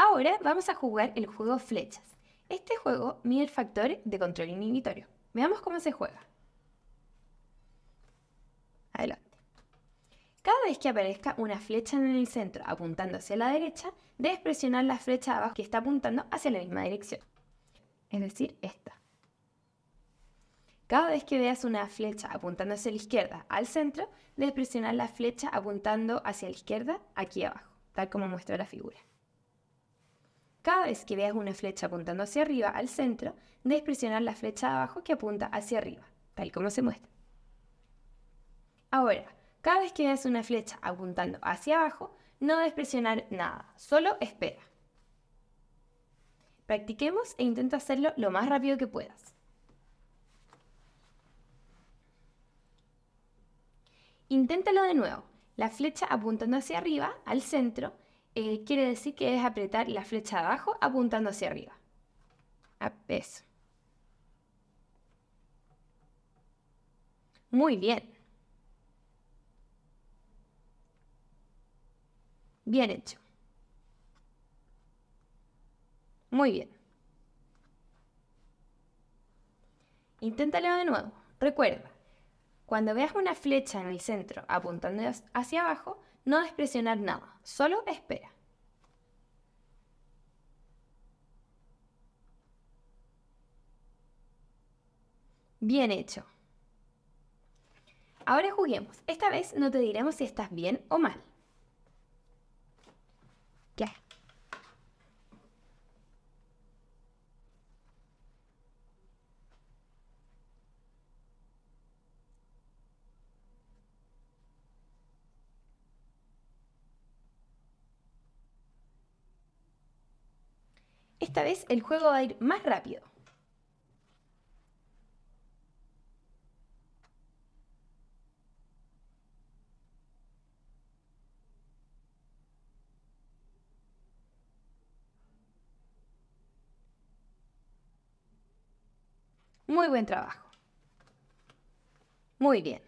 Ahora vamos a jugar el juego flechas. Este juego mide el factor de control inhibitorio. Veamos cómo se juega. Adelante. Cada vez que aparezca una flecha en el centro apuntando hacia la derecha, debes presionar la flecha abajo que está apuntando hacia la misma dirección. Es decir, esta. Cada vez que veas una flecha apuntando hacia la izquierda al centro, debes presionar la flecha apuntando hacia la izquierda aquí abajo, tal como muestra la figura. Cada vez que veas una flecha apuntando hacia arriba, al centro, debes presionar la flecha de abajo que apunta hacia arriba, tal como se muestra. Ahora, cada vez que veas una flecha apuntando hacia abajo, no debes presionar nada, solo espera. Practiquemos e intenta hacerlo lo más rápido que puedas. Inténtalo de nuevo, la flecha apuntando hacia arriba, al centro, eh, quiere decir que es apretar la flecha abajo apuntando hacia arriba. A ah, peso. Muy bien. Bien hecho. Muy bien. Inténtalo de nuevo. Recuerda, cuando veas una flecha en el centro apuntando hacia abajo, no es presionar nada, solo espera. Bien hecho. Ahora juguemos. Esta vez no te diremos si estás bien o mal. Esta vez el juego va a ir más rápido. Muy buen trabajo. Muy bien.